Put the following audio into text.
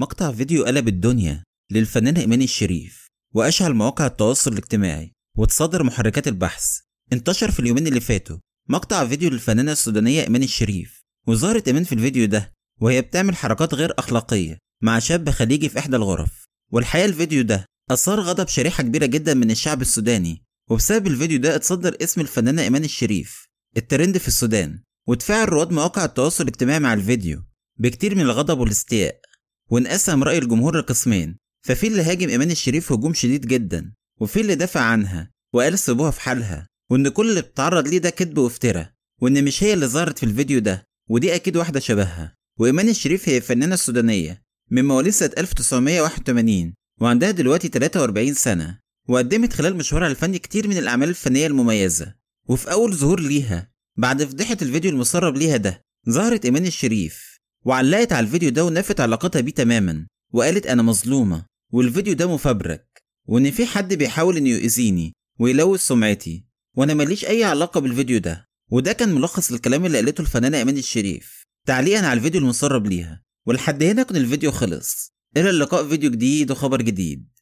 مقطع فيديو قلب الدنيا للفنانة إيمان الشريف وأشعل مواقع التواصل الاجتماعي وتصدر محركات البحث انتشر في اليومين اللي فاتوا مقطع فيديو للفنانة السودانية إيمان الشريف وظهرت إيمان في الفيديو ده وهي بتعمل حركات غير أخلاقية مع شاب خليجي في إحدى الغرف والحقيقة الفيديو ده أثار غضب شريحة كبيرة جدا من الشعب السوداني وبسبب الفيديو ده اتصدر اسم الفنانة إيمان الشريف الترند في السودان وتفاعل رواد مواقع التواصل الاجتماعي مع الفيديو بكتير من الغضب والاستياء ونقسم رأي الجمهور لقسمين ففي اللي هاجم إيمان الشريف هجوم شديد جدا وفي اللي دافع عنها وقال سيبوها في حالها وإن كل اللي بتعرض ليه ده كذب وافتراء وإن مش هي اللي ظهرت في الفيديو ده ودي أكيد واحدة شبهها وإيمان الشريف هي فنانة سودانية من مواليد سنة 1981 وعندها دلوقتي 43 سنة وقدمت خلال مشوارها الفني كتير من الأعمال الفنية المميزة وفي أول ظهور ليها بعد فضيحة الفيديو المسرب ليها ده ظهرت إيمان الشريف وعلقت على الفيديو ده ونفت علاقتها بيه تماما وقالت أنا مظلومة والفيديو ده مفبرك وإن في حد بيحاول إنه يؤذيني ويلوث سمعتي وأنا ماليش أي علاقة بالفيديو ده وده كان ملخص الكلام اللي قالته الفنانة إيمان الشريف تعليقا على الفيديو المسرب ليها ولحد هنا كان الفيديو خلص إلى اللقاء فيديو جديد وخبر جديد